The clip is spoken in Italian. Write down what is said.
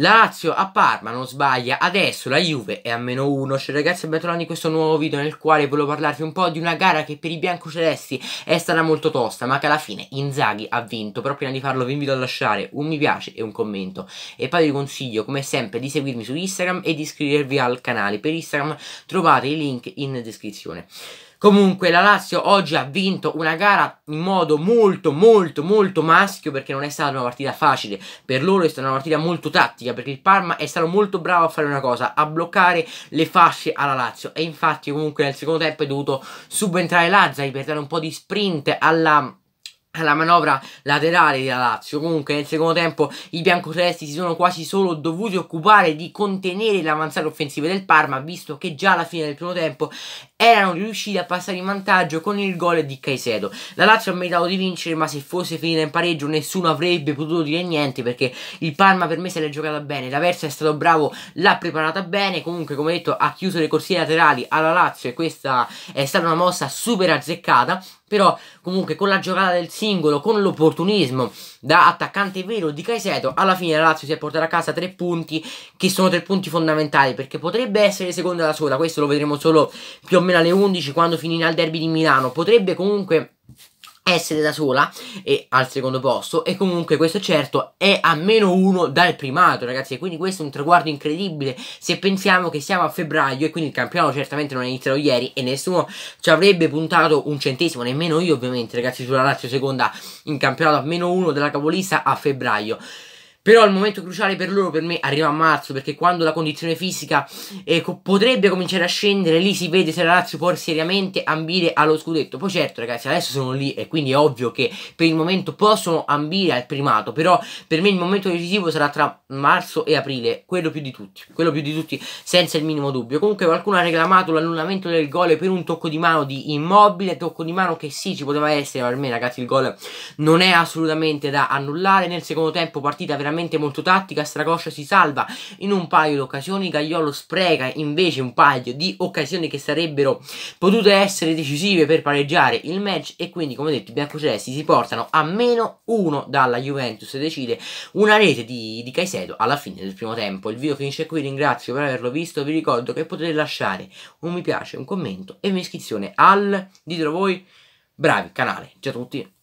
La Lazio a Parma non sbaglia, adesso la Juve è a meno 1. Ciao ragazzi e bentornati in questo nuovo video nel quale volevo parlarvi un po' di una gara che per i biancocelesti è stata molto tosta ma che alla fine Inzaghi ha vinto. Però prima di farlo vi invito a lasciare un mi piace e un commento e poi vi consiglio come sempre di seguirmi su Instagram e di iscrivervi al canale. Per Instagram trovate i link in descrizione. Comunque la Lazio oggi ha vinto una gara in modo molto molto molto maschio perché non è stata una partita facile. Per loro è stata una partita molto tattica perché il Parma è stato molto bravo a fare una cosa, a bloccare le fasce alla Lazio. E infatti comunque nel secondo tempo è dovuto subentrare Lazzari per dare un po' di sprint alla alla eh, manovra laterale della Lazio. Comunque nel secondo tempo i biancocelesti si sono quasi solo dovuti occupare di contenere l'avanzata offensiva del Parma, visto che già alla fine del primo tempo erano riusciti a passare in vantaggio con il gol di Caicedo. La Lazio ha meritato di vincere, ma se fosse finita in pareggio nessuno avrebbe potuto dire niente perché il Parma per me se l'è giocata bene. La Versa è stato bravo, l'ha preparata bene, comunque come detto ha chiuso le corsie laterali alla Lazio e questa è stata una mossa super azzeccata, però comunque con la giocata del Sim singolo con l'opportunismo da attaccante vero di Caiseto, alla fine la Lazio si è portata a casa tre punti che sono tre punti fondamentali perché potrebbe essere seconda da sola, questo lo vedremo solo più o meno alle 11 quando finirà il derby di Milano, potrebbe comunque essere da sola e al secondo posto e comunque questo certo è a meno uno dal primato ragazzi e quindi questo è un traguardo incredibile se pensiamo che siamo a febbraio e quindi il campionato certamente non è iniziato ieri e nessuno ci avrebbe puntato un centesimo nemmeno io ovviamente ragazzi sulla Lazio seconda in campionato a meno uno della capolista a febbraio però il momento cruciale per loro, per me, arriva a marzo, perché quando la condizione fisica eh, co potrebbe cominciare a scendere, lì si vede se la Lazio può seriamente ambire allo scudetto. Poi certo, ragazzi, adesso sono lì e quindi è ovvio che per il momento possono ambire al primato, però per me il momento decisivo sarà tra marzo e aprile, quello più di tutti, quello più di tutti, senza il minimo dubbio. Comunque qualcuno ha reclamato l'annullamento del gol per un tocco di mano di immobile, tocco di mano che sì, ci poteva essere, ma per me, ragazzi, il gol non è assolutamente da annullare. Nel secondo tempo partita veramente veramente molto tattica, Stracoscia si salva in un paio di occasioni, Gagliolo spreca invece un paio di occasioni che sarebbero potute essere decisive per pareggiare il match e quindi come detto i biancocelesti si portano a meno uno dalla Juventus e decide una rete di, di Caicedo alla fine del primo tempo. Il video finisce qui, ringrazio per averlo visto, vi ricordo che potete lasciare un mi piace, un commento e un'iscrizione al, ditelo voi, bravi canale, ciao a tutti!